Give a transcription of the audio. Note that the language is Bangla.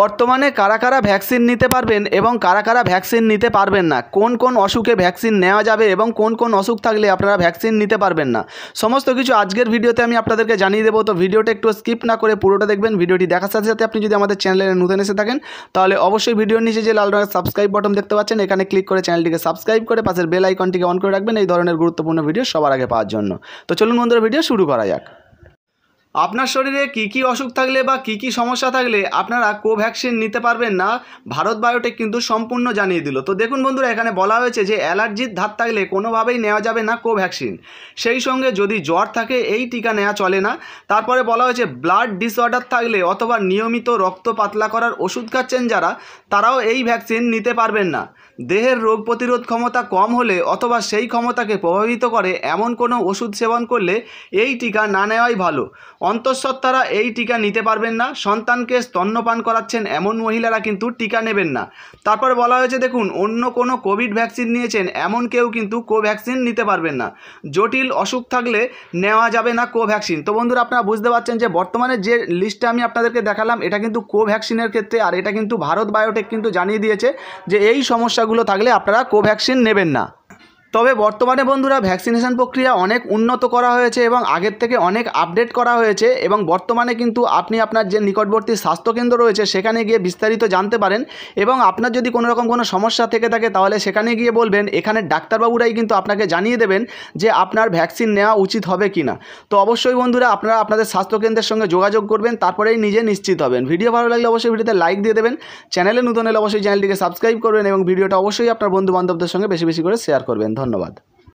বর্তমানে কারা কারা ভ্যাকসিন নিতে পারবেন এবং কারা কারা ভ্যাকসিন নিতে পারবেন না কোন কোন অসুখে ভ্যাকসিন নেওয়া যাবে এবং কোন কোন অসুখ থাকলে আপনারা ভ্যাকসিন নিতে পারবেন না সমস্ত কিছু আজকের ভিডিওতে আমি আপনাদেরকে জানিয়ে দেবো তো ভিডিওটা একটু স্কিপ না করে পুরোটা দেখবেন ভিডিওটি দেখার সাথে সাথে আপনি যদি আমাদের চ্যানেলে নতুন এসে থাকেন তাহলে অবশ্যই ভিডিওর নিচে যে লাল রঙের সাবস্ক্রাইব বটন দেখতে পাচ্ছেন এখানে ক্লিক করে চ্যানেলটিকে সাবস্ক্রাইব করে পাশের বেল আইকনটিকে অন করে রাখবেন এই ধরনের গুরুত্বপূর্ণ ভিডিও সবার আগে পাওয়ার জন্য তো চলুন বন্ধুরা ভিডিও শুরু করা যাক আপনার শরীরে কি কি অসুখ থাকলে বা কি কি সমস্যা থাকলে আপনারা কোভ্যাক্সিন নিতে পারবেন না ভারত বায়োটেক কিন্তু সম্পূর্ণ জানিয়ে দিল তো দেখুন বন্ধুরা এখানে বলা হয়েছে যে অ্যালার্জির ধাত থাকলে কোনোভাবেই নেওয়া যাবে না কোভ্যাক্সিন সেই সঙ্গে যদি জ্বর থাকে এই টিকা নেওয়া চলে না তারপরে বলা হয়েছে ব্লাড ডিসঅর্ডার থাকলে অথবা নিয়মিত রক্ত পাতলা করার ওষুধ খাচ্ছেন যারা তারাও এই ভ্যাকসিন নিতে পারবেন না দেহের রোগ প্রতিরোধ ক্ষমতা কম হলে অথবা সেই ক্ষমতাকে প্রভাবিত করে এমন কোনো ওষুধ সেবন করলে এই টিকা না নেওয়াই ভালো অন্তঃসত্ত্বারা এই টিকা নিতে পারবেন না সন্তানকে স্তন্যপান করাচ্ছেন এমন মহিলারা কিন্তু টিকা নেবেন না তারপর বলা হয়েছে দেখুন অন্য কোনো কোভিড ভ্যাকসিন নিয়েছেন এমন কেউ কিন্তু কোভ্যাকসিন নিতে পারবেন না জটিল অসুখ থাকলে নেওয়া যাবে না কোভ্যাকসিন তো বন্ধুরা আপনারা বুঝতে পারছেন যে বর্তমানে যে লিস্টটা আমি আপনাদেরকে দেখালাম এটা কিন্তু কোভ্যাকসিনের ক্ষেত্রে আর এটা কিন্তু ভারত বায়োটেক কিন্তু জানিয়ে দিয়েছে যে এই সমস্যাগুলো থাকলে আপনারা কোভ্যাকসিন নেবেন না তবে বর্তমানে বন্ধুরা ভ্যাকসিনেশন প্রক্রিয়া অনেক উন্নত করা হয়েছে এবং আগের থেকে অনেক আপডেট করা হয়েছে এবং বর্তমানে কিন্তু আপনি আপনার যে নিকটবর্তী স্বাস্থ্যকেন্দ্র রয়েছে সেখানে গিয়ে বিস্তারিত জানতে পারেন এবং আপনার যদি কোনো রকম কোনো সমস্যা থেকে থাকে তাহলে সেখানে গিয়ে বলবেন এখানে ডাক্তারবাবুরাই কিন্তু আপনাকে জানিয়ে দেবেন যে আপনার ভ্যাকসিন নেওয়া উচিত হবে কি না তো অবশ্যই বন্ধুরা আপনারা আপনাদের স্বাস্থ্যকেন্দ্রের সঙ্গে যোগাযোগ করবেন তারপরেই নিজে নিশ্চিত হবেন ভিডিও ভালো লাগলে অবশ্যই ভিডিওতে লাইক দিয়ে দেবেন চ্যানেলে নতুন হলে অবশ্যই চ্যানেলটিকে সাবস্ক্রাইব করবেন এবং ভিডিওটা অবশ্যই আপনার বন্ধু বান্ধবদের সঙ্গে বেশি বেশি করে শেয়ার করবেন ধন্যবাদ